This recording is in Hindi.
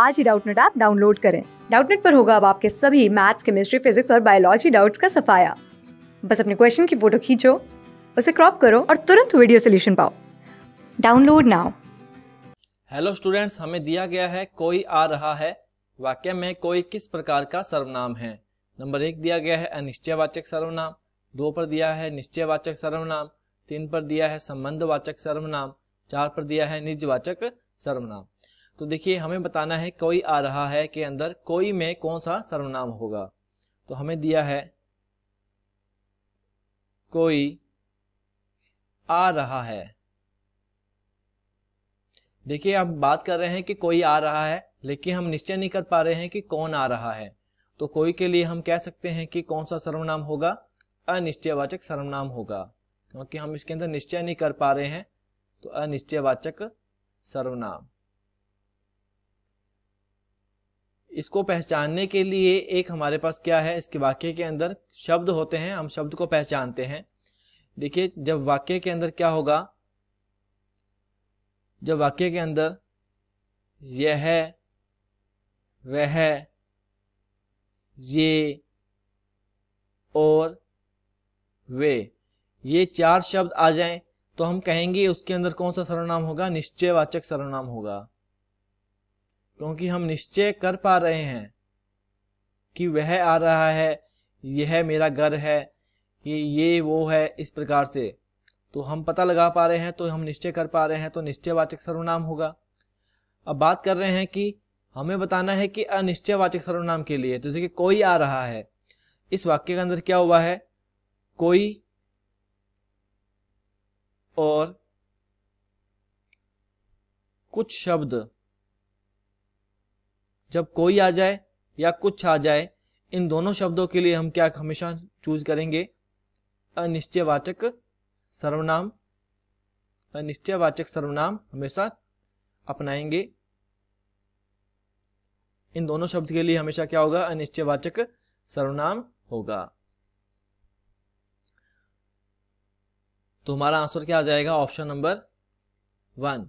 आज ही डाउटनेट ऐप डाउनलोड करें डाउटनेट पर होगा अब आपके सभी मैथ्स केमिस्ट्री फिजिक्स और बायोलॉजी डाउट्स का सफाया बस अपने क्वेश्चन की फोटो खींचो उसे क्रॉप करो और तुरंत वीडियो सोल्यूशन पाओ डाउनलोड नाउ हेलो स्टूडेंट्स हमें दिया गया है कोई आ रहा है वाक्य में कोई किस प्रकार का सर्वनाम है नंबर एक दिया गया है अनिश्चयवाचक सर्वनाम दो पर दिया है निश्चयवाचक सर्वनाम तीन पर दिया है संबंधवाचक सर्वनाम चार पर दिया है निजवाचक सर्वनाम तो देखिए हमें बताना है कोई आ रहा है के अंदर कोई में कौन सा सर्वनाम होगा तो हमें दिया है कोई आ रहा है देखिए आप बात कर रहे हैं कि कोई आ रहा है लेकिन हम निश्चय नहीं कर पा रहे हैं कि कौन आ रहा है तो कोई के लिए हम कह सकते हैं कि कौन सा सर्वनाम होगा अनिश्चयवाचक सर्वनाम होगा क्योंकि हम इसके अंदर निश्चय नहीं कर पा रहे हैं तो अनिश्चयवाचक सर्वनाम इसको पहचानने के लिए एक हमारे पास क्या है इसके वाक्य के अंदर शब्द होते हैं हम शब्द को पहचानते हैं देखिए जब वाक्य के अंदर क्या होगा जब वाक्य के अंदर यह वह ये और वे ये चार शब्द आ जाएं तो हम कहेंगे उसके अंदर कौन सा सर्वनाम होगा निश्चयवाचक सर्वनाम होगा क्योंकि हम निश्चय कर पा रहे हैं कि वह आ रहा है यह मेरा घर है ये ये वो है इस प्रकार से तो हम पता लगा पा रहे हैं तो हम निश्चय कर पा रहे हैं तो निश्चयवाचक सर्वनाम होगा अब बात कर रहे हैं कि हमें बताना है कि अनिश्चयवाचक सर्वनाम के लिए तो जैसे कि कोई आ रहा है इस वाक्य के अंदर क्या हुआ है कोई और कुछ शब्द जब कोई आ जाए या कुछ आ जाए इन दोनों शब्दों के लिए हम क्या हमेशा चूज करेंगे अनिश्चयवाचक सर्वनाम अनिश्चयवाचक सर्वनाम हमेशा अपनाएंगे इन दोनों शब्द के लिए हमेशा क्या होगा अनिश्चयवाचक सर्वनाम होगा तो हमारा आंसर क्या आ जाएगा ऑप्शन नंबर वन